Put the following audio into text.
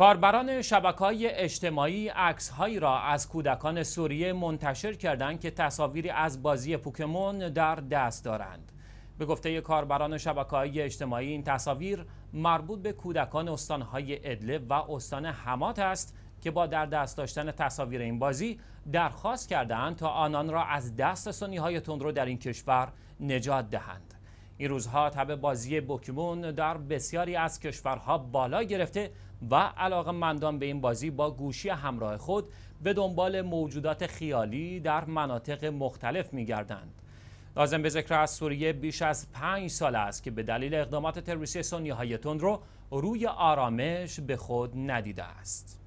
کاربران های اجتماعی هایی را از کودکان سوریه منتشر کردند که تصاویری از بازی پوکمون در دست دارند. به گفته کاربران های اجتماعی این تصاویر مربوط به کودکان های ادلب و استان حمات است که با در دست داشتن تصاویر این بازی درخواست کردند تا آنان را از دست های تندرو در این کشور نجات دهند. این روزها تب بازی بوکیمون در بسیاری از کشورها بالا گرفته و علاقه مندان به این بازی با گوشی همراه خود به دنبال موجودات خیالی در مناطق مختلف می گردند. لازم به ذکر از سوریه بیش از پنج سال است که به دلیل اقدامات تروریستی سنی رو روی آرامش به خود ندیده است.